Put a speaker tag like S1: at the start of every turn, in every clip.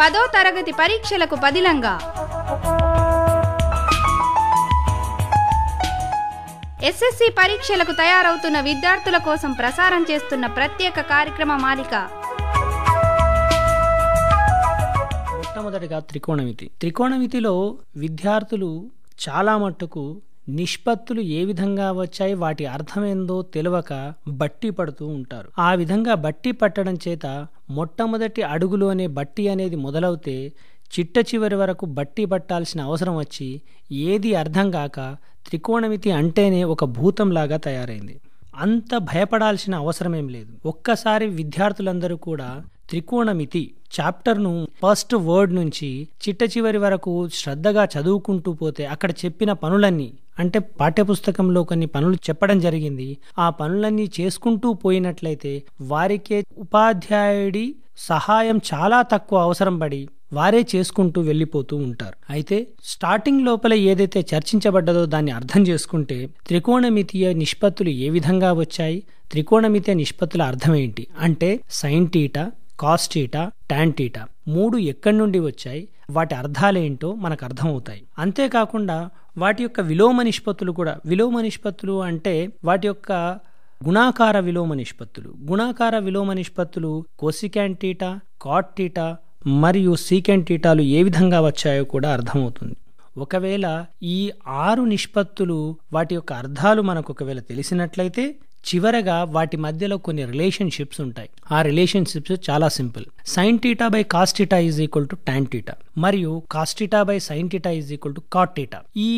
S1: పదో తరగతి పరీక్షలకు బదిలంగా ఎస్ఎస్సి పరీక్షలకు తయారవుతున్న విద్యార్థుల కోసం ప్రసారం చేస్తున్న ప్రత్యేక కార్యక్రమ మాలిక మొట్టమొదటిగా త్రికోణమితి త్రికోణమితిలో విద్యార్థులు చాలా మట్టుకు నిష్పత్తులు ఏ విధంగా వచ్చాయి వాటి అర్థమేందో తెలియక బట్టి పడుతూ ఉంటారు ఆ విధంగా బట్టి పట్టడం చేత మొట్టమొదటి అడుగులోనే బట్టి అనేది మొదలవుతే చిట్ట చివరి వరకు బట్టి పట్టాల్సిన అవసరం వచ్చి ఏది అర్థం కాక త్రికోణమితి అంటేనే ఒక భూతంలాగా తయారైంది అంత భయపడాల్సిన అవసరమేం లేదు ఒక్కసారి విద్యార్థులందరూ కూడా త్రికోణమితి చాప్టర్ను ఫస్ట్ వర్డ్ నుంచి చిట్ట చివరి వరకు శ్రద్ధగా చదువుకుంటూ పోతే అక్కడ చెప్పిన పనులన్నీ అంటే పాఠ్యపుస్తకంలో కొన్ని పనులు చెప్పడం జరిగింది ఆ పనులన్నీ చేసుకుంటూ పోయినట్లయితే వారికే ఉపాధ్యాయుడి సహాయం చాలా తక్కువ అవసరం పడి వారే చేసుకుంటూ వెళ్ళిపోతూ ఉంటారు అయితే స్టార్టింగ్ లోపల ఏదైతే చర్చించబడ్డదో దాన్ని అర్థం చేసుకుంటే త్రికోణమితీయ నిష్పత్తులు ఏ విధంగా వచ్చాయి త్రికోణమితీయ నిష్పత్తుల అర్థం ఏంటి అంటే sine theta cos theta theta tan theta మూడు ఎక్కడి నుండి వచ్చాయి వాటి అర్థాలేంటో మనకు అర్థమవుతాయి అంతేకాకుండా వాటి యొక్క విలోమ నిష్పత్తులు కూడా విలోమ నిష్పత్తులు అంటే వాటి యొక్క గుణాకార విలోమ నిష్పత్తులు గుణాకార విలోమ నిష్పత్తులు కోసికాంటీటా టీటా కాట్ టీటా మరియు సీకెంట్ టీటాలు ఏ విధంగా వచ్చాయో కూడా అర్థమవుతుంది ఒకవేళ ఈ ఆరు నిష్పత్తులు వాటి యొక్క అర్థాలు మనకు ఒకవేళ తెలిసినట్లయితే చివరగా వాటి మధ్యలో కొన్ని రిలేషన్షిప్స్ ఉంటాయి ఆ రిలేషన్షిప్స్ చాలా simple sine theta by cos theta is equal to tan theta మరియు cos theta by sine theta is equal to cot theta ఈ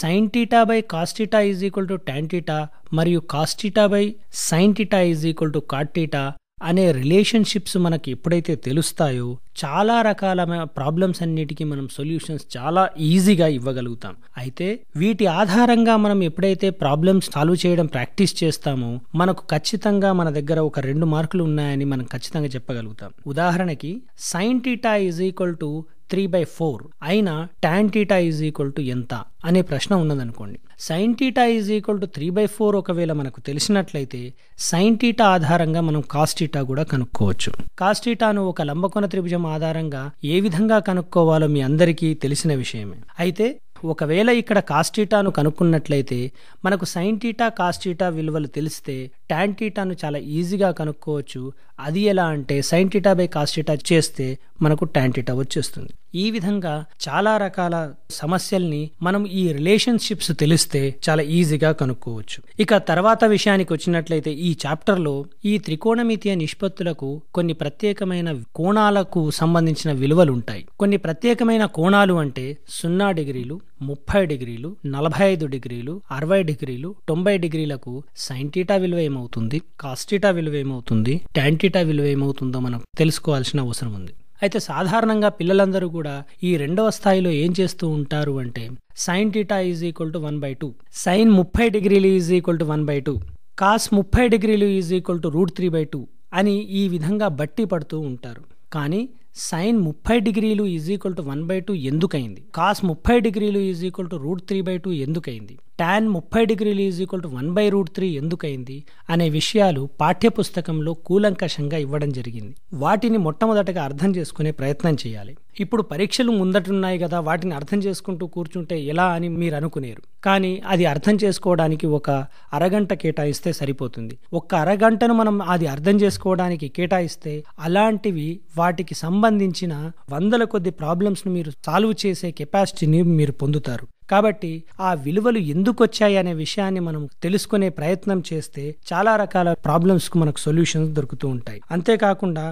S1: sine theta by cos theta is equal to tan theta మరియు cos theta by sine theta is equal to cot theta అనే relationships మనకి ఎప్పుడైతే తెలుస్తాయో చాలా రకాల problems అన్నిటికీ మనం సొల్యూషన్స్ చాలా ఈజీగా ఇవ్వగలుగుతాం అయితే వీటి ఆధారంగా మనం ఎప్పుడైతే ప్రాబ్లమ్స్ సాల్వ్ చేయడం ప్రాక్టీస్ చేస్తామో మనకు ఖచ్చితంగా మన దగ్గర ఒక రెండు మార్కులు ఉన్నాయని మనం ఖచ్చితంగా చెప్పగలుగుతాం ఉదాహరణకి sine theta is equal to three by four అయినా tan theta is equal to ఎంత అనే ప్రశ్న ఉన్నదనుకోండి sine theta is equal to three by four ఒకవేళ మనకు తెలిసినట్లయితే సైన్ టీటా ఆధారంగా మనం కాస్టీటా కూడా కనుక్కోవచ్చు కాస్టీటాను ఒక లంబకొన త్రిభుజం ఆధారంగా ఏ విధంగా కనుక్కోవాలో మీ అందరికీ తెలిసిన విషయమే అయితే ఒకవేళ ఇక్కడ కాస్టీటాను కనుక్కున్నట్లయితే మనకు సైన్ టీటా కాస్టీటా విలువలు తెలిస్తే ట్యాన్ టీటాను చాలా ఈజీగా కనుక్కోవచ్చు అది ఎలా అంటే సైన్ టీటా బై కాస్టీటా చేస్తే మనకు ట్యాన్ టీటా వచ్చేస్తుంది ఈ విధంగా చాలా రకాల సమస్యల్ని మనం ఈ రిలేషన్షిప్స్ తెలిస్తే చాలా ఈజీగా కనుక్కోవచ్చు ఇక తర్వాత విషయానికి వచ్చినట్లయితే ఈ చాప్టర్లో ఈ త్రికోణమితీయ నిష్పత్తులకు కొన్ని ప్రత్యేకమైన కోణాలకు సంబంధించిన విలువలు ఉంటాయి కొన్ని ప్రత్యేకమైన కోణాలు అంటే సున్నా డిగ్రీలు ముప్పై డిగ్రీలు నలభై ఐదు డిగ్రీలు అరవై డిగ్రీలు తొంభై డిగ్రీలకు సైంటీటా విలువ ఏమవుతుంది కాస్టీటా విలువ ఏమవుతుంది టాంటీటా విలువ ఏమవుతుందో మనం తెలుసుకోవాల్సిన అవసరం ఉంది అయితే సాధారణంగా పిల్లలందరూ కూడా ఈ రెండవ స్థాయిలో ఏం చేస్తూ ఉంటారు అంటే sine theta is equal to one by two sine ముప్పై డిగ్రీలు is equal to one by two cos ముప్పై డిగ్రీలు is equal to root three by two అని ఈ విధంగా బట్టి పడుతూ ఉంటారు కానీ సైన్ ముప్పై డిగ్రీలు is equal to one by two ఎందుకైంది కాస్ ముప్పై డిగ్రీలు is equal to root three by two ఎందుకైంది టాన్ ముప్పై డిగ్రీలు is equal to one by root three ఎందుకైంది అనే విషయాలు పాఠ్యపుస్తకంలో కూలంకషంగా ఇవ్వడం జరిగింది వాటిని మొట్టమొదటగా అర్థం చేసుకునే ప్రయత్నం చేయాలి ఇప్పుడు పరీక్షలు ముందటున్నాయి కదా వాటిని అర్థం చేసుకుంటూ కూర్చుంటే ఎలా అని మీరు అనుకునేరు కానీ అది అర్థం చేసుకోవడానికి ఒక అరగంట కేటాయిస్తే సరిపోతుంది ఒక్క అరగంటను మనం అది అర్థం చేసుకోవడానికి కేటాయిస్తే అలాంటివి వాటికి సంబంధించిన వందల కొద్ది ప్రాబ్లమ్స్ను మీరు సాల్వ్ చేసే కెపాసిటీని మీరు పొందుతారు కాబట్టి ఆ విలువలు ఎందుకు వచ్చాయి అనే విషయాన్ని మనం తెలుసుకునే ప్రయత్నం చేస్తే చాలా రకాల ప్రాబ్లమ్స్కు మనకు సొల్యూషన్స్ దొరుకుతూ ఉంటాయి అంతేకాకుండా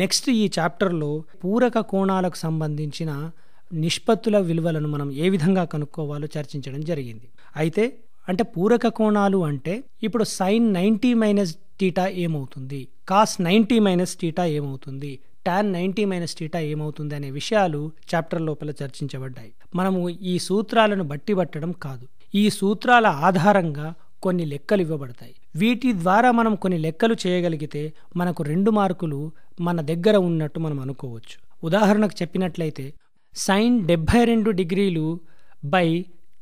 S1: నెక్స్ట్ ఈ చాప్టర్లో పూరక కోణాలకు సంబంధించిన నిష్పత్తుల విలువలను మనం ఏ విధంగా కనుక్కోవాలో చర్చించడం జరిగింది అయితే అంటే పూరక కోణాలు అంటే ఇప్పుడు సైన్ నైంటీ మైనస్ టీటా ఏమవుతుంది కాస్ నైంటీ మైనస్ టీటా ఏమవుతుంది టాన్ నైంటీ మైనస్ టీటా ఏమవుతుంది అనే విషయాలు చాప్టర్ లోపల చర్చించబడ్డాయి మనము ఈ సూత్రాలను బట్టి పట్టడం కాదు ఈ సూత్రాల ఆధారంగా కొన్ని లెక్కలు ఇవ్వబడతాయి వీటి ద్వారా మనం కొన్ని లెక్కలు చేయగలిగితే మనకు రెండు మార్కులు మన దగ్గర ఉన్నట్టు మనం అనుకోవచ్చు ఉదాహరణకు చెప్పినట్లయితే సైన్ డెబ్బై రెండు డిగ్రీలు బై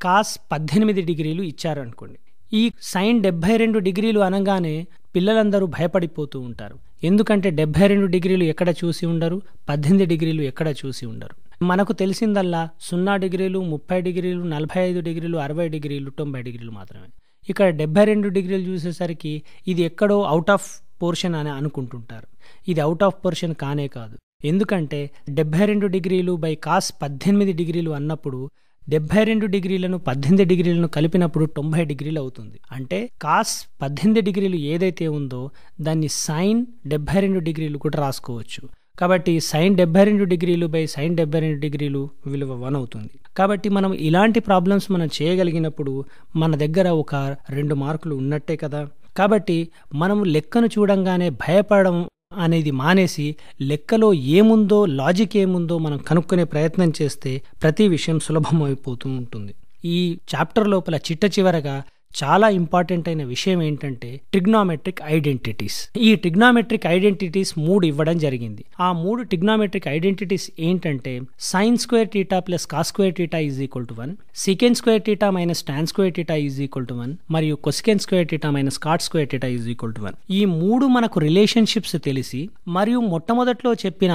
S1: కాస్ పద్దెనిమిది డిగ్రీలు ఇచ్చారనుకోండి ఈ సైన్ డెబ్బై రెండు డిగ్రీలు అనగానే పిల్లలందరూ భయపడిపోతూ ఉంటారు ఎందుకంటే డెబ్బై రెండు డిగ్రీలు ఎక్కడ చూసి ఉండరు పద్దెనిమిది డిగ్రీలు ఎక్కడ చూసి ఉండరు మనకు తెలిసిందల్లా సున్నా డిగ్రీలు ముప్పై డిగ్రీలు నలభై ఐదు డిగ్రీలు అరవై డిగ్రీలు తొంభై డిగ్రీలు మాత్రమే ఇక్కడ డెబ్బై రెండు డిగ్రీలు చూసేసరికి ఇది ఎక్కడో అవుట్ ఆఫ్ పోర్షన్ అని అనుకుంటుంటారు ఇది అవుట్ ఆఫ్ పోర్షన్ కానే కాదు ఎందుకంటే డెబ్బై రెండు డిగ్రీలు బై కాస్ పద్దెనిమిది డిగ్రీలు అన్నప్పుడు డెబ్బై రెండు డిగ్రీలను పద్దెనిమిది డిగ్రీలను కలిపినప్పుడు తొంభై డిగ్రీలు అవుతుంది అంటే కాస్ పద్దెనిమిది డిగ్రీలు ఏదైతే ఉందో దాన్ని సైన్ డెబ్బై రెండు డిగ్రీలు కూడా రాసుకోవచ్చు కాబట్టి సైన్ డెబ్బై రెండు డిగ్రీలు బై సైన్ డెబ్బై రెండు డిగ్రీలు విలువ వన్ అవుతుంది కాబట్టి మనం ఇలాంటి ప్రాబ్లమ్స్ మనం చేయగలిగినప్పుడు మన దగ్గర ఒక రెండు మార్కులు ఉన్నట్టే కదా కాబట్టి మనము లెక్కను చూడంగానే భయపడడం అనేది మానేసి లెక్కలో ఏముందో లాజిక్ ఏముందో మనం కనుక్కునే ప్రయత్నం చేస్తే ప్రతి విషయం సులభం అయిపోతూ ఉంటుంది ఈ చాప్టర్ లోపల చిట్ట చివరగా చాలా ఇంపార్టెంట్ అయిన విషయం ఏంటంటే ట్రిగ్నామెట్రిక్ ఐడెంటిటీస్ ఈ ట్రిగ్నామెట్రిక్ ఐడెంటిటీస్ మూడు ఇవ్వడం జరిగింది ఆ మూడు టిగ్నోమెట్రిక్ ఐడెంటిటీస్ ఏంటంటే sine square theta plus cos square theta is equal to one secant square theta minus tan square theta is equal to one మరియు cosecant square theta minus cot square theta is equal to one ఈ మూడు మనకు relationships తెలిసి మరియు మొట్టమొదట్లో చెప్పిన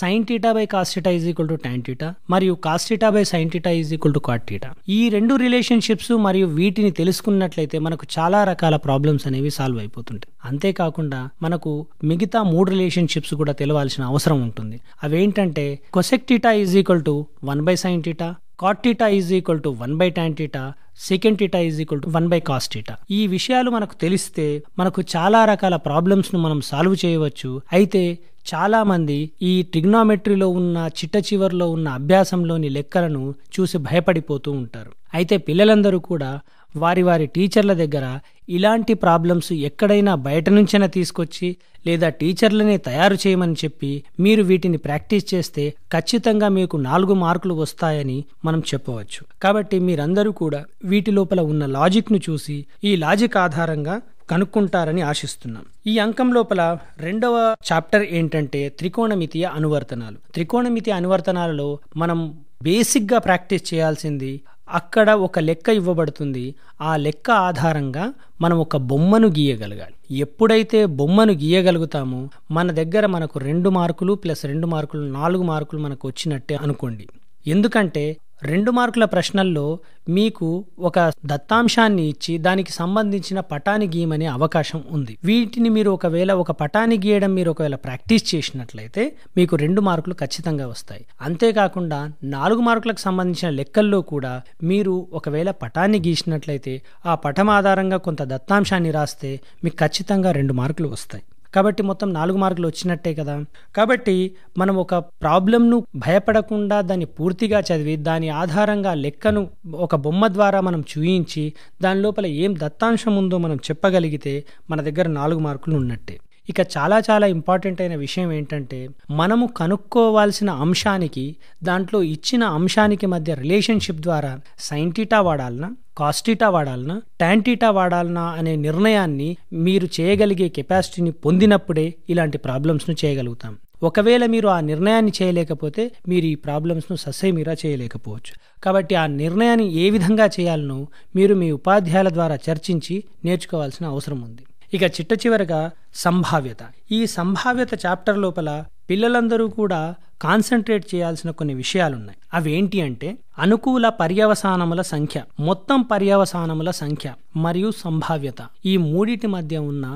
S1: sine theta by cos theta is equal to tan theta మరియు cos theta by sine theta is equal to cot theta ఈ రెండు రిలేషన్షిప్స్ మరియు వీటిని తెలుసుకున్న తీసుకున్నట్లయితే మనకు చాలా రకాల ప్రాబ్లమ్స్ అనేవి సాల్వ్ అయిపోతుంటాయి అంతేకాకుండా మనకు మిగతా మూడు రిలేషన్షిప్స్ కూడా తెలవాల్సిన అవసరం ఉంటుంది అవేంటంటే cosec theta is equal to one by sine theta cot theta is equal to one by tan theta sec theta is equal to one by cos theta ఈ విషయాలు మనకు తెలిస్తే మనకు చాలా రకాల ప్రాబ్లమ్స్ను మనం సాల్వ్ చేయవచ్చు అయితే చాలామంది ఈ ట్రిగ్నోమెట్రీలో ఉన్న చిట్ట చివరిలో ఉన్న అభ్యాసంలోని లెక్కలను చూసి భయపడిపోతూ ఉంటారు అయితే పిల్లలందరూ కూడా వారి వారి టీచర్ల దగ్గర ఇలాంటి ప్రాబ్లమ్స్ ఎక్కడైనా బయట నుంచైనా తీసుకొచ్చి లేదా టీచర్లనే తయారు చేయమని చెప్పి మీరు వీటిని ప్రాక్టీస్ చేస్తే ఖచ్చితంగా మీకు నాలుగు మార్కులు వస్తాయని మనం చెప్పవచ్చు కాబట్టి మీరందరూ కూడా వీటి లోపల ఉన్న లాజిక్ను చూసి ఈ లాజిక్ ఆధారంగా కనుక్కుంటారని ఆశిస్తున్నాం ఈ అంకం లోపల రెండవ చాప్టర్ ఏంటంటే త్రికోణమితీయ అనువర్తనాలు త్రికోణమితి అనువర్తనాలలో మనం బేసిక్గా ప్రాక్టీస్ చేయాల్సింది అక్కడ ఒక లెక్క ఇవ్వబడుతుంది ఆ లెక్క ఆధారంగా మనం ఒక బొమ్మను గీయగలగాలి ఎప్పుడైతే బొమ్మను గీయగలుగుతామో మన దగ్గర మనకు రెండు మార్కులు ప్లస్ రెండు మార్కులు నాలుగు మార్కులు మనకు వచ్చినట్టే అనుకోండి ఎందుకంటే రెండు మార్కుల ప్రశ్నల్లో మీకు ఒక దత్తాంశాన్ని ఇచ్చి దానికి సంబంధించిన పటాన్ని గీయమనే అవకాశం ఉంది వీటిని మీరు ఒకవేళ ఒక పటాన్ని గీయడం మీరు ఒకవేళ ప్రాక్టీస్ చేసినట్లయితే మీకు రెండు మార్కులు ఖచ్చితంగా వస్తాయి అంతేకాకుండా నాలుగు మార్కులకు సంబంధించిన లెక్కల్లో కూడా మీరు ఒకవేళ పటాన్ని గీసినట్లయితే ఆ పటం ఆధారంగా కొంత దత్తాంశాన్ని రాస్తే మీకు ఖచ్చితంగా రెండు మార్కులు వస్తాయి కాబట్టి మొత్తం నాలుగు మార్కులు వచ్చినట్టే కదా కాబట్టి మనం ఒక ప్రాబ్లంను భయపడకుండా దాన్ని పూర్తిగా చదివి దాని ఆధారంగా లెక్కను ఒక బొమ్మ ద్వారా మనం చూయించి దాని లోపల ఏం దత్తాంశం ఉందో మనం చెప్పగలిగితే మన దగ్గర నాలుగు మార్కులు ఉన్నట్టే ఇక చాలా చాలా ఇంపార్టెంట్ అయిన విషయం ఏంటంటే మనము కనుక్కోవాల్సిన అంశానికి దాంట్లో ఇచ్చిన అంశానికి మధ్య రిలేషన్షిప్ ద్వారా సైంటిటా వాడాలనా కాస్టిటా వాడాలనా టాంటిటా వాడాలనా అనే నిర్ణయాన్ని మీరు చేయగలిగే కెపాసిటీని పొందినప్పుడే ఇలాంటి ప్రాబ్లమ్స్ను చేయగలుగుతాం ఒకవేళ మీరు ఆ నిర్ణయాన్ని చేయలేకపోతే మీరు ఈ ప్రాబ్లమ్స్ను ససేమీరా చేయలేకపోవచ్చు కాబట్టి ఆ నిర్ణయాన్ని ఏ విధంగా చేయాలనో మీరు మీ ఉపాధ్యాయుల ద్వారా చర్చించి నేర్చుకోవాల్సిన అవసరం ఉంది ఇక చిట్ట చివరగా సంభావ్యత ఈ సంభావ్యత చాప్టర్ లోపల పిల్లలందరూ కూడా కాన్సన్ట్రేట్ చేయాల్సిన కొన్ని విషయాలున్నాయి అవేంటి అంటే అనుకూల పర్యవసానముల సంఖ్య మొత్తం పర్యవసానముల సంఖ్య మరియు సంభావ్యత ఈ మూడిటి మధ్య ఉన్న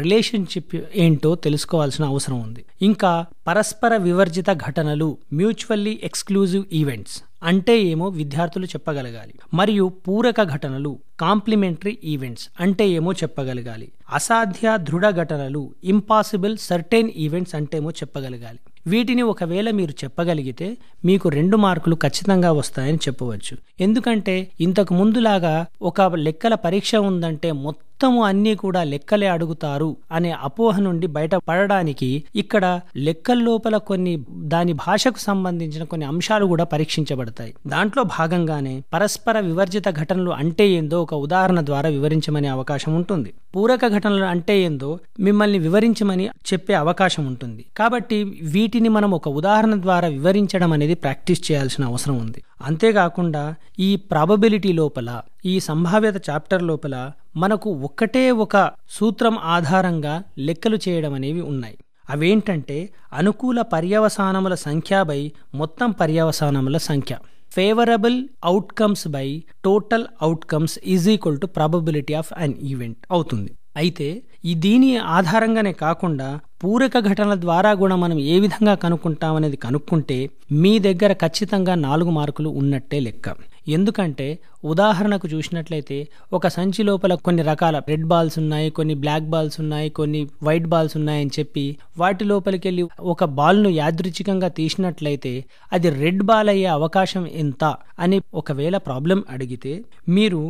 S1: రిలేషన్షిప్ ఏంటో తెలుసుకోవాల్సిన అవసరం ఉంది ఇంకా పరస్పర వివర్జిత ఘటనలు మ్యూచువల్లీ ఎక్స్క్లూజివ్ ఈవెంట్స్ అంటే ఏమో విద్యార్థులు చెప్పగలగాలి మరియు పూరక ఘటనలు కాంప్లిమెంటరీ ఈవెంట్స్ అంటే ఏమో చెప్పగలగాలి అసాధ్య దృఢ ఘటనలు ఇంపాసిబుల్ సర్టైన్ ఈవెంట్స్ అంటేమో చెప్పగలగాలి వీటిని ఒకవేళ మీరు చెప్పగలిగితే మీకు రెండు మార్కులు ఖచ్చితంగా వస్తాయని చెప్పవచ్చు ఎందుకంటే ఇంతకు ముందులాగా ఒక లెక్కల పరీక్ష ఉందంటే మొత్తం మొత్తము అన్నీ కూడా లెక్కలే అడుగుతారు అనే అపోహ నుండి బయటపడడానికి ఇక్కడ లెక్కల లోపల కొన్ని దాని భాషకు సంబంధించిన కొన్ని అంశాలు కూడా పరీక్షించబడతాయి దాంట్లో భాగంగానే పరస్పర వివర్జిత ఘటనలు అంటే ఏందో ఒక ఉదాహరణ ద్వారా వివరించమనే అవకాశం ఉంటుంది పూరక ఘటనలు అంటే ఏందో మిమ్మల్ని వివరించమని చెప్పే అవకాశం ఉంటుంది కాబట్టి వీటిని మనం ఒక ఉదాహరణ ద్వారా వివరించడం అనేది ప్రాక్టీస్ చేయాల్సిన అవసరం ఉంది అంతేకాకుండా ఈ ప్రాబబిలిటీ లోపల ఈ సంభావ్యత చాప్టర్ లోపల మనకు ఒక్కటే ఒక సూత్రం ఆధారంగా లెక్కలు చేయడం అనేవి ఉన్నాయి అవేంటంటే అనుకూల పర్యవసానముల సంఖ్య బై మొత్తం పర్యవసానముల సంఖ్య favourable outcomes by total outcomes is equal to probability of an event అవుతుంది అయితే ఈ దీని ఆధారంగానే కాకుండా పూరక ఘటనల ద్వారా కూడా మనం ఏ విధంగా కనుక్కుంటామనేది కనుక్కుంటే మీ దగ్గర ఖచ్చితంగా నాలుగు మార్కులు ఉన్నట్టే లెక్క ఎందుకంటే ఉదాహరణకు చూసినట్లయితే ఒక సంచి లోపల కొన్ని రకాల రెడ్ బాల్స్ ఉన్నాయి కొన్ని బ్లాక్ బాల్స్ ఉన్నాయి కొన్ని వైట్ బాల్స్ ఉన్నాయని చెప్పి వాటి లోపలికి వెళ్ళి ఒక బాల్ను యాదృచ్ఛికంగా తీసినట్లయితే అది రెడ్ బాల్ అయ్యే అవకాశం ఎంత అని ఒకవేళ ప్రాబ్లం అడిగితే మీరు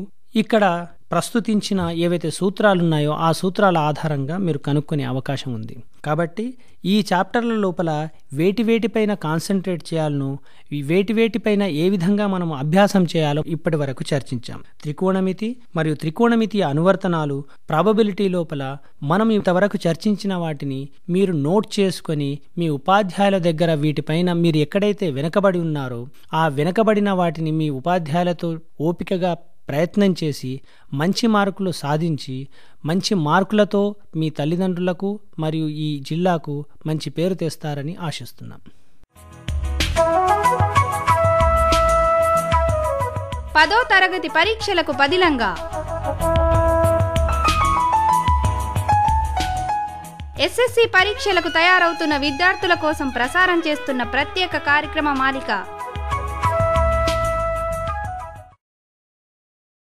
S1: ఇక్కడ ప్రస్తుతించిన ఏవైతే సూత్రాలు ఉన్నాయో ఆ సూత్రాల ఆధారంగా మీరు కనుక్కునే అవకాశం ఉంది కాబట్టి ఈ చాప్టర్ల లోపల వేటి వేటిపైన కాన్సన్ట్రేట్ చేయాలను వేటి వేటిపైన ఏ విధంగా మనం అభ్యాసం చేయాలో ఇప్పటి వరకు చర్చించాం త్రికోణమితి మరియు త్రికోణమితి అనువర్తనాలు ప్రాబబిలిటీ లోపల మనం ఇంతవరకు చర్చించిన వాటిని మీరు నోట్ చేసుకొని మీ ఉపాధ్యాయుల దగ్గర వీటిపైన మీరు ఎక్కడైతే వెనకబడి ఉన్నారో ఆ వెనకబడిన వాటిని మీ ఉపాధ్యాయులతో ఓపికగా ప్రయత్నం చేసి మంచి మార్కులు సాధించి మంచి మార్కులతో మీ తల్లిదండ్రులకు మరియు ఈ జిల్లాకు మంచి పేరు తెస్తారని ఆశిస్తున్నాం పదో తరగతి పరీక్షలకు బదిలంగా ఎస్ఎస్సి పరీక్షలకు తయారవుతున్న విద్యార్థుల కోసం ప్రసారం చేస్తున్న ప్రత్యేక కార్యక్రమ మాలిక